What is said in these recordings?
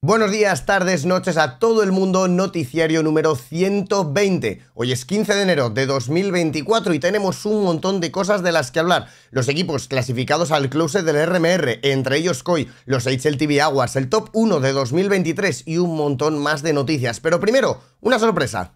Buenos días, tardes, noches a todo el mundo, noticiario número 120. Hoy es 15 de enero de 2024 y tenemos un montón de cosas de las que hablar. Los equipos clasificados al closet del RMR, entre ellos COI, los HLTV Aguas, el top 1 de 2023 y un montón más de noticias. Pero primero, una sorpresa.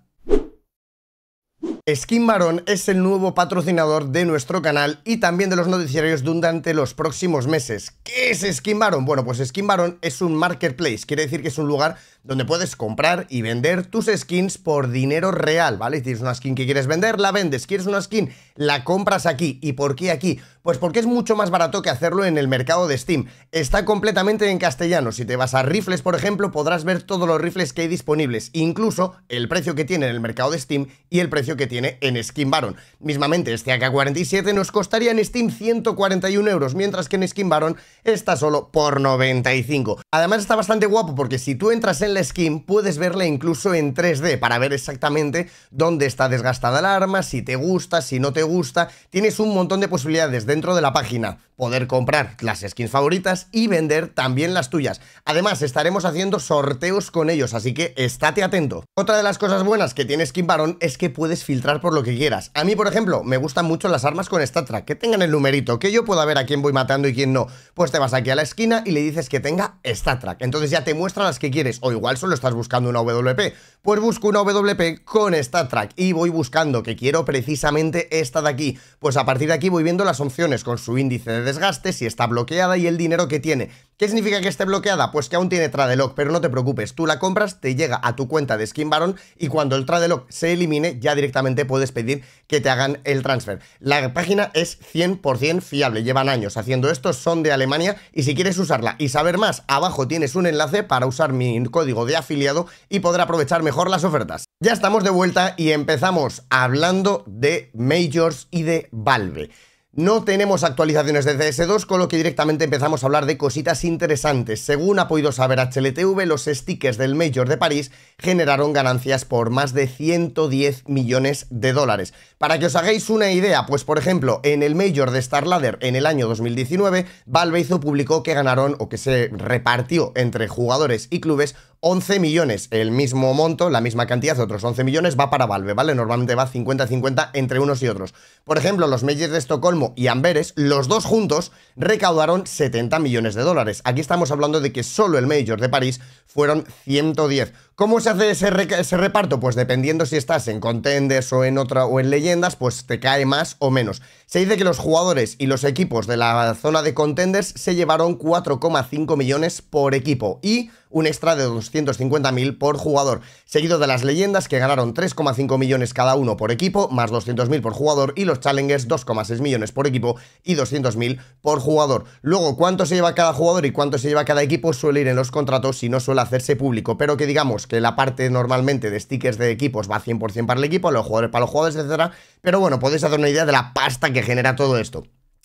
Skin Baron es el nuevo patrocinador de nuestro canal y también de los noticiarios durante los próximos meses. ¿Qué es Skin Baron? Bueno, pues Skin Barón es un marketplace, quiere decir que es un lugar donde puedes comprar y vender tus skins por dinero real, ¿vale? tienes una skin que quieres vender, la vendes. ¿Quieres una skin? La compras aquí. ¿Y por qué aquí? Pues porque es mucho más barato que hacerlo en el mercado de Steam. Está completamente en castellano. Si te vas a rifles, por ejemplo, podrás ver todos los rifles que hay disponibles, incluso el precio que tiene en el mercado de Steam y el precio que tiene en Skin Baron. Mismamente, este AK-47 nos costaría en Steam 141 euros, mientras que en Skin Baron está solo por 95. Además está bastante guapo porque si tú entras en la skin puedes verla incluso en 3D para ver exactamente dónde está desgastada la arma, si te gusta, si no te gusta. Tienes un montón de posibilidades de dentro de la página, poder comprar las skins favoritas y vender también las tuyas. Además, estaremos haciendo sorteos con ellos, así que estate atento. Otra de las cosas buenas que tiene Skin Baron es que puedes filtrar por lo que quieras. A mí, por ejemplo, me gustan mucho las armas con track que tengan el numerito, que yo pueda ver a quién voy matando y quién no. Pues te vas aquí a la esquina y le dices que tenga track Entonces ya te muestra las que quieres, o igual solo estás buscando una WP. Pues busco una WP con track y voy buscando que quiero precisamente esta de aquí. Pues a partir de aquí voy viendo las opciones con su índice de desgaste, si está bloqueada y el dinero que tiene. ¿Qué significa que esté bloqueada? Pues que aún tiene Tradelock, pero no te preocupes, tú la compras, te llega a tu cuenta de Skin Baron y cuando el Tradelock se elimine ya directamente puedes pedir que te hagan el transfer. La página es 100% fiable, llevan años haciendo esto, son de Alemania y si quieres usarla y saber más, abajo tienes un enlace para usar mi código de afiliado y poder aprovechar mejor las ofertas. Ya estamos de vuelta y empezamos hablando de Majors y de Valve. No tenemos actualizaciones de CS2, con lo que directamente empezamos a hablar de cositas interesantes. Según ha podido saber HLTV, los stickers del Major de París generaron ganancias por más de 110 millones de dólares. Para que os hagáis una idea, pues por ejemplo, en el Major de Starladder en el año 2019, Valve hizo publicó que ganaron o que se repartió entre jugadores y clubes 11 millones, el mismo monto, la misma cantidad, de otros 11 millones, va para Valve, ¿vale? Normalmente va 50-50 entre unos y otros. Por ejemplo, los majors de Estocolmo y Amberes, los dos juntos, recaudaron 70 millones de dólares. Aquí estamos hablando de que solo el Major de París fueron 110. ¿Cómo se hace ese, ese reparto? Pues dependiendo si estás en contenders o en otra o en leyendas, pues te cae más o menos. Se dice que los jugadores y los equipos de la zona de contenders se llevaron 4,5 millones por equipo y un extra de 250.000 por jugador, seguido de las leyendas que ganaron 3,5 millones cada uno por equipo, más 200.000 por jugador, y los challengers 2,6 millones por equipo y 200.000 por jugador. Luego, cuánto se lleva cada jugador y cuánto se lleva cada equipo suele ir en los contratos y no suele hacerse público, pero que digamos que la parte normalmente de stickers de equipos va 100% para el equipo, los jugadores para los jugadores, etcétera, pero bueno, podéis hacer una idea de la pasta que genera todo esto.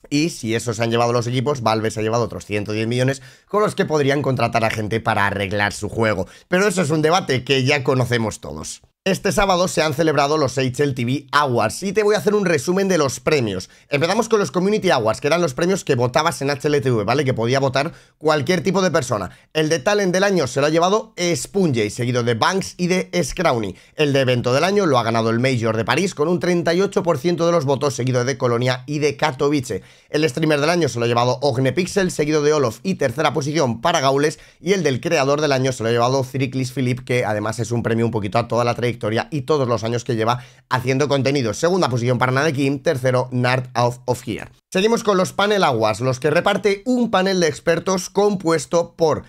Y si eso se han llevado los equipos, Valve se ha llevado otros 110 millones con los que podrían contratar a gente para arreglar su juego. Pero eso es un debate que ya conocemos todos. Este sábado se han celebrado los HLTV Awards y te voy a hacer un resumen de los premios. Empezamos con los Community Awards, que eran los premios que votabas en HLTV, ¿vale? Que podía votar cualquier tipo de persona. El de Talent del año se lo ha llevado Spunge, seguido de Banks y de Scrawny. El de Evento del año lo ha ganado el Major de París con un 38% de los votos, seguido de Colonia y de Katowice. El Streamer del año se lo ha llevado Ognepixel, seguido de Olof y tercera posición para Gaules. Y el del Creador del año se lo ha llevado Ciriclis Philip, que además es un premio un poquito a toda la trayectoria y todos los años que lleva haciendo contenido. Segunda posición para Nadekim, tercero nard of Here. Seguimos con los panel aguas, los que reparte un panel de expertos compuesto por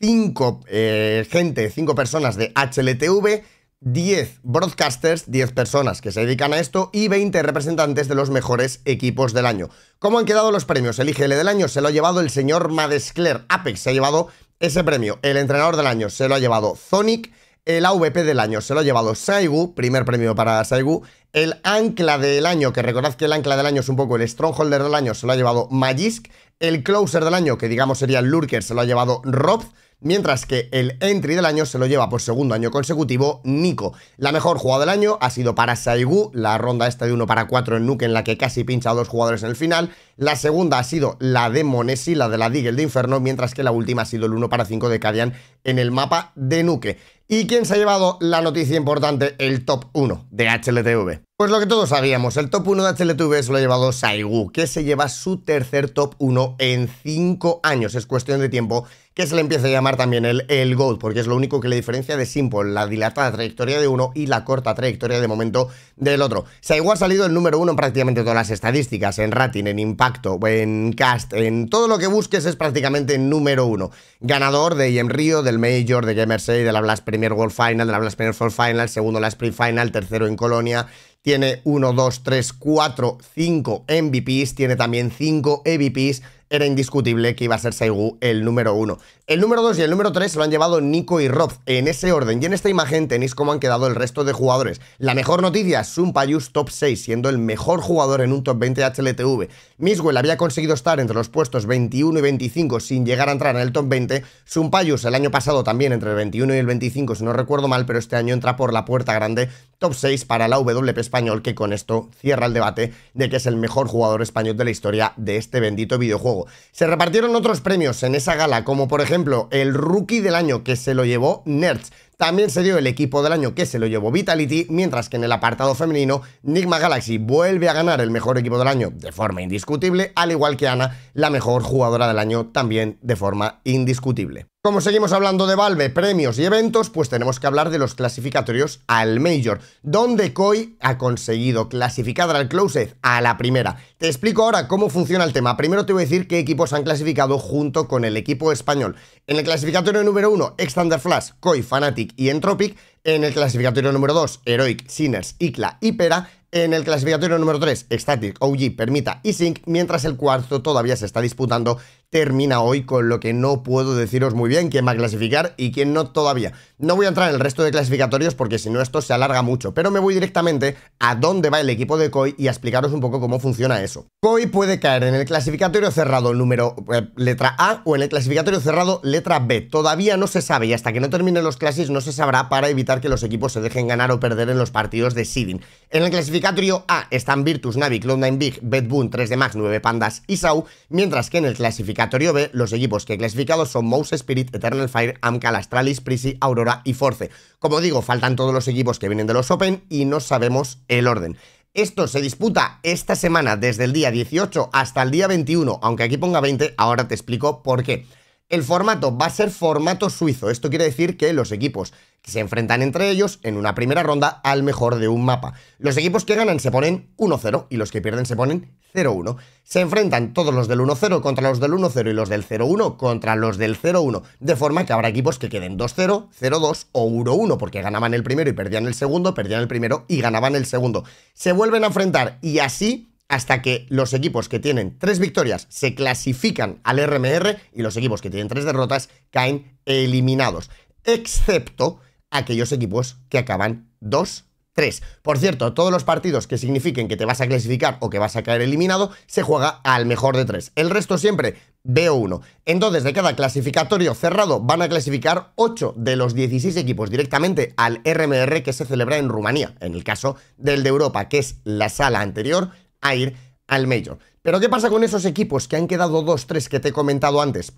5 eh, gente, 5 personas de HLTV, 10 broadcasters, 10 personas que se dedican a esto y 20 representantes de los mejores equipos del año. ¿Cómo han quedado los premios? El IGL del año se lo ha llevado el señor Madescler. Apex se ha llevado ese premio. El entrenador del año se lo ha llevado Zonic el AVP del año se lo ha llevado Saigu, primer premio para Saigu. El ancla del año, que recordad que el ancla del año es un poco el strongholder del año, se lo ha llevado Majisk. El closer del año, que digamos sería el lurker, se lo ha llevado Rob mientras que el entry del año se lo lleva por segundo año consecutivo Nico. La mejor jugada del año ha sido para Saigu, la ronda esta de 1 para 4 en Nuke en la que casi pincha a dos jugadores en el final. La segunda ha sido la de Monesi, la de la Digel de Inferno, mientras que la última ha sido el 1 para 5 de Kadian en el mapa de Nuke. ¿Y quién se ha llevado la noticia importante? El top 1 de HLTV. Pues lo que todos sabíamos, el top 1 de HLTV se lo ha llevado Saigu, que se lleva su tercer top 1 en 5 años. Es cuestión de tiempo que se le empieza a llamar también el, el GOAT, porque es lo único que le diferencia de Simple, la dilatada trayectoria de uno y la corta trayectoria de momento del otro. Se ha igual salido el número uno en prácticamente todas las estadísticas, en rating, en impacto, en cast, en todo lo que busques es prácticamente número uno. Ganador de IEM Río, del Major, de Gamer 6, de la Blast Premier World Final, de la Blast Premier Fall Final, segundo en la Spring Final, tercero en Colonia, tiene 1, 2, 3, 4, 5 MVPs, tiene también 5 EVPs, era indiscutible que iba a ser Saigu el número uno. El número 2 y el número 3 lo han llevado Nico y Rob. En ese orden y en esta imagen tenéis cómo han quedado el resto de jugadores. La mejor noticia, Sumpayus top 6, siendo el mejor jugador en un top 20 HLTV. Miswell había conseguido estar entre los puestos 21 y 25 sin llegar a entrar en el top 20. Sumpayus el año pasado también entre el 21 y el 25, si no recuerdo mal, pero este año entra por la puerta grande top 6 para la WP español, que con esto cierra el debate de que es el mejor jugador español de la historia de este bendito videojuego. Se repartieron otros premios en esa gala, como por ejemplo ejemplo, el rookie del año que se lo llevó Nerds también se dio el equipo del año que se lo llevó Vitality, mientras que en el apartado femenino, Nigma Galaxy vuelve a ganar el mejor equipo del año de forma indiscutible, al igual que Ana, la mejor jugadora del año también de forma indiscutible. Como seguimos hablando de Valve, premios y eventos, pues tenemos que hablar de los clasificatorios al Major, donde Koi ha conseguido clasificar al Closet a la primera. Te explico ahora cómo funciona el tema. Primero te voy a decir qué equipos han clasificado junto con el equipo español. En el clasificatorio número 1, Extender Flash, Koi, Fanatic, y Entropic. En el clasificatorio número 2, Heroic, Sinners, Icla y Pera. En el clasificatorio número 3, Static, OG, Permita y Sync, mientras el cuarto todavía se está disputando termina hoy, con lo que no puedo deciros muy bien quién va a clasificar y quién no todavía. No voy a entrar en el resto de clasificatorios porque si no esto se alarga mucho, pero me voy directamente a dónde va el equipo de Koi y a explicaros un poco cómo funciona eso. Koi puede caer en el clasificatorio cerrado número eh, letra A o en el clasificatorio cerrado letra B. Todavía no se sabe y hasta que no terminen los clases no se sabrá para evitar que los equipos se dejen ganar o perder en los partidos de seeding. En el clasificatorio A están Virtus, Navi, Cloud9 Big, Bedboon, 3D Max, 9 Pandas y Sau, mientras que en el clasificatorio los equipos que clasificado son Mouse Spirit, Eternal Fire, Amcal, Astralis, Prisi, Aurora y Force. Como digo, faltan todos los equipos que vienen de los Open y no sabemos el orden. Esto se disputa esta semana desde el día 18 hasta el día 21, aunque aquí ponga 20, ahora te explico por qué. El formato va a ser formato suizo. Esto quiere decir que los equipos que se enfrentan entre ellos en una primera ronda al mejor de un mapa. Los equipos que ganan se ponen 1-0 y los que pierden se ponen 0-1. Se enfrentan todos los del 1-0 contra los del 1-0 y los del 0-1 contra los del 0-1, de forma que habrá equipos que queden 2-0, 0-2 o 1-1, porque ganaban el primero y perdían el segundo, perdían el primero y ganaban el segundo. Se vuelven a enfrentar y así hasta que los equipos que tienen tres victorias se clasifican al RMR y los equipos que tienen tres derrotas caen eliminados, excepto aquellos equipos que acaban 2-3. Por cierto, todos los partidos que signifiquen que te vas a clasificar o que vas a caer eliminado se juega al mejor de tres. El resto siempre veo 1 Entonces, de cada clasificatorio cerrado van a clasificar 8 de los 16 equipos directamente al RMR que se celebra en Rumanía, en el caso del de Europa, que es la sala anterior a ir al mayor, Pero ¿qué pasa con esos equipos que han quedado 2-3 que te he comentado antes?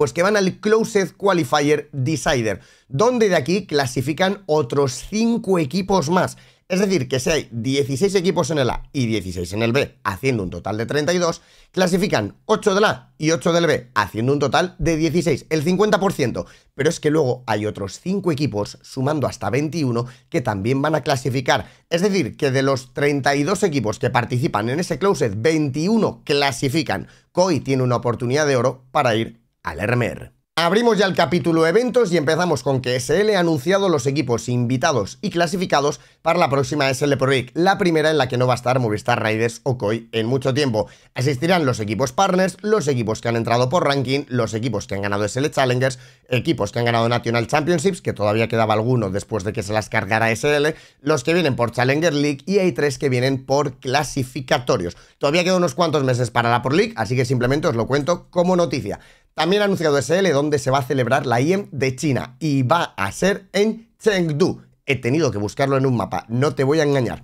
pues que van al Closed Qualifier Decider, donde de aquí clasifican otros 5 equipos más. Es decir, que si hay 16 equipos en el A y 16 en el B, haciendo un total de 32, clasifican 8 del A y 8 del B, haciendo un total de 16, el 50%. Pero es que luego hay otros 5 equipos, sumando hasta 21, que también van a clasificar. Es decir, que de los 32 equipos que participan en ese closet, 21 clasifican. COI tiene una oportunidad de oro para ir Alermer. Abrimos ya el capítulo eventos y empezamos con que SL ha anunciado los equipos invitados y clasificados para la próxima SL Pro League, la primera en la que no va a estar Movistar Raiders o Koi en mucho tiempo. Asistirán los equipos partners, los equipos que han entrado por ranking, los equipos que han ganado SL Challengers, equipos que han ganado National Championships, que todavía quedaba alguno después de que se las cargara SL, los que vienen por Challenger League y hay tres que vienen por clasificatorios. Todavía quedan unos cuantos meses para la Pro League, así que simplemente os lo cuento como noticia. También ha anunciado SL donde se va a celebrar la IEM de China y va a ser en Chengdu. He tenido que buscarlo en un mapa, no te voy a engañar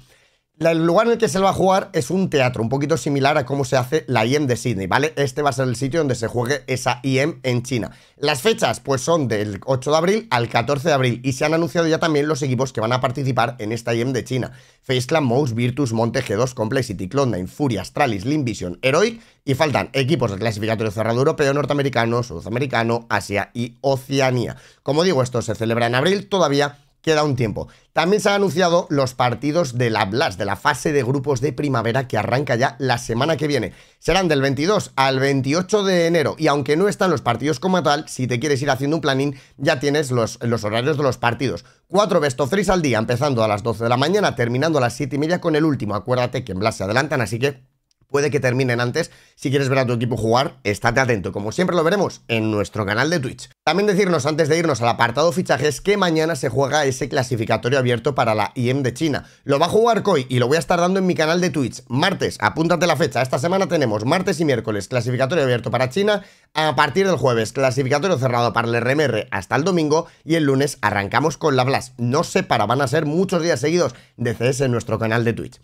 el lugar en el que se va a jugar es un teatro, un poquito similar a cómo se hace la IEM de Sydney, ¿vale? Este va a ser el sitio donde se juegue esa IEM en China. Las fechas, pues son del 8 de abril al 14 de abril y se han anunciado ya también los equipos que van a participar en esta IEM de China. Clan, Mouse, Virtus, Monte, G2, Complexity, Cloud9, Furia, Astralis, Vision, Heroic y faltan equipos de clasificatorio cerrado europeo, norteamericano, sudamericano, Asia y Oceanía. Como digo, esto se celebra en abril, todavía queda un tiempo. También se han anunciado los partidos de la Blas, de la fase de grupos de primavera que arranca ya la semana que viene. Serán del 22 al 28 de enero y aunque no están los partidos como tal, si te quieres ir haciendo un planning ya tienes los, horarios de los partidos. Cuatro best 3 al día, empezando a las 12 de la mañana, terminando a las 7 y media con el último. Acuérdate que en Blas se adelantan, así que Puede que terminen antes. Si quieres ver a tu equipo jugar, estate atento. Como siempre lo veremos en nuestro canal de Twitch. También decirnos antes de irnos al apartado fichajes que mañana se juega ese clasificatorio abierto para la IEM de China. Lo va a jugar Koi y lo voy a estar dando en mi canal de Twitch. Martes, apúntate la fecha. Esta semana tenemos martes y miércoles clasificatorio abierto para China. A partir del jueves, clasificatorio cerrado para el RMR hasta el domingo. Y el lunes arrancamos con la Blast. No se para, van a ser muchos días seguidos de CS en nuestro canal de Twitch.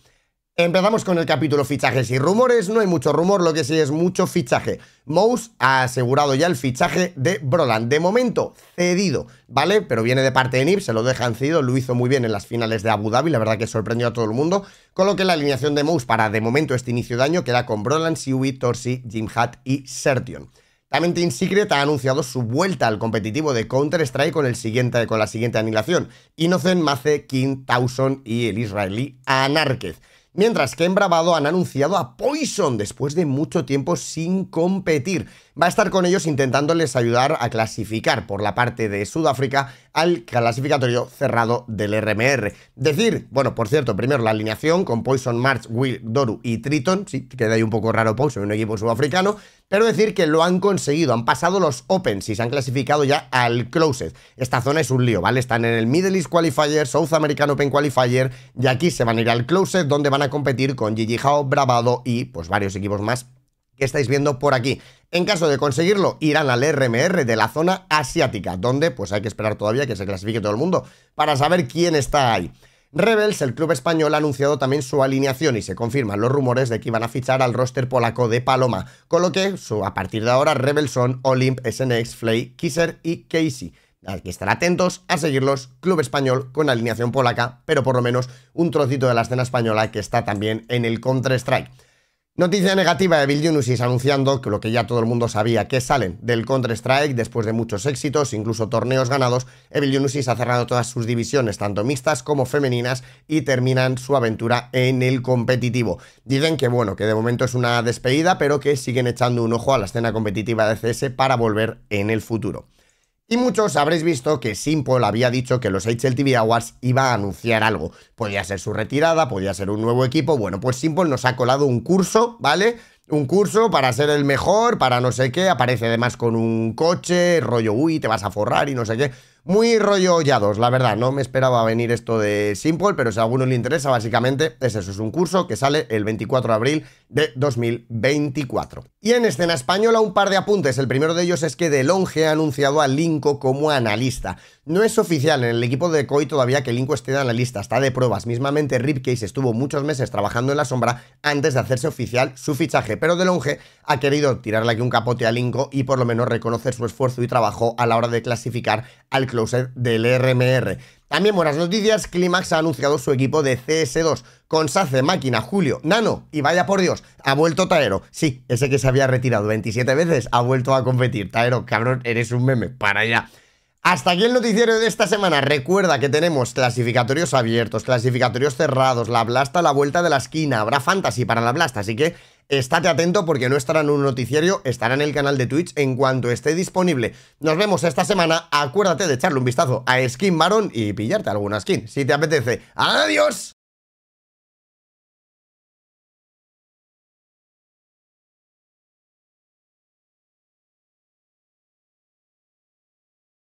Empezamos con el capítulo fichajes y rumores. No hay mucho rumor, lo que sí es mucho fichaje. Mouse ha asegurado ya el fichaje de Broland. De momento, cedido, ¿vale? Pero viene de parte de NIP, se lo dejan cedido. Lo hizo muy bien en las finales de Abu Dhabi, la verdad que sorprendió a todo el mundo. Con lo que la alineación de Mouse para de momento este inicio de año queda con Broland, Siwi, Torsi, Jim Hat y Sertion. También Team Secret ha anunciado su vuelta al competitivo de Counter-Strike con, siguiente, con la siguiente anilación. Innocent, Mace, King, Towson y el israelí Anárquez. Mientras que en Bravado han anunciado a Poison después de mucho tiempo sin competir va a estar con ellos intentándoles ayudar a clasificar por la parte de Sudáfrica al clasificatorio cerrado del RMR. Decir, bueno, por cierto, primero la alineación con Poison, March, Will, Doru y Triton, sí, queda ahí un poco raro Poison, un equipo sudafricano, pero decir que lo han conseguido, han pasado los Open, y se han clasificado ya al Closed. Esta zona es un lío, ¿vale? Están en el Middle East Qualifier, South American Open Qualifier y aquí se van a ir al Closed donde van a competir con Gigi Hao, Bravado y pues varios equipos más estáis viendo por aquí. En caso de conseguirlo, irán al RMR de la zona asiática, donde pues hay que esperar todavía que se clasifique todo el mundo para saber quién está ahí. Rebels, el club español, ha anunciado también su alineación y se confirman los rumores de que iban a fichar al roster polaco de Paloma, con lo que a partir de ahora Rebels son Olymp, SNX, Flay, Kisser y Casey. Hay que estar atentos a seguirlos, club español con alineación polaca, pero por lo menos un trocito de la escena española que está también en el Counter-Strike. Noticia negativa de Bill anunciando que lo que ya todo el mundo sabía, que salen del Counter-Strike después de muchos éxitos, incluso torneos ganados, Evil eh, Unusis ha cerrado todas sus divisiones, tanto mixtas como femeninas, y terminan su aventura en el competitivo. Dicen que bueno, que de momento es una despedida, pero que siguen echando un ojo a la escena competitiva de CS para volver en el futuro. Y muchos habréis visto que Simple había dicho que los HLTV Awards iba a anunciar algo. Podía ser su retirada, podía ser un nuevo equipo. Bueno, pues Simple nos ha colado un curso, ¿vale? un curso para ser el mejor, para no sé qué, aparece además con un coche, rollo, uy, te vas a forrar y no sé qué. Muy rollo la verdad, no me esperaba venir esto de Simple, pero si a alguno le interesa, básicamente es eso, es un curso que sale el 24 de abril de 2024. Y en escena española un par de apuntes, el primero de ellos es que DeLonge ha anunciado a Linko como analista. No es oficial en el equipo de Koi todavía que Linko esté en la lista, está de pruebas. Mismamente Ripcase estuvo muchos meses trabajando en la sombra antes de hacerse oficial su fichaje, pero de longe ha querido tirarle aquí un capote a Linko y por lo menos reconocer su esfuerzo y trabajo a la hora de clasificar al closet del RMR. También buenas noticias, Climax ha anunciado su equipo de CS2 con Sace, Máquina, Julio, Nano y vaya por Dios, ha vuelto Taero. Sí, ese que se había retirado 27 veces ha vuelto a competir. Taero, cabrón, eres un meme, para allá. Hasta aquí el noticiero de esta semana. Recuerda que tenemos clasificatorios abiertos, clasificatorios cerrados, la blasta la vuelta de la esquina, habrá fantasy para la blasta, así que estate atento porque no estará en un noticiero, estará en el canal de Twitch en cuanto esté disponible. Nos vemos esta semana, acuérdate de echarle un vistazo a Skin Baron y pillarte alguna skin, si te apetece. ¡Adiós!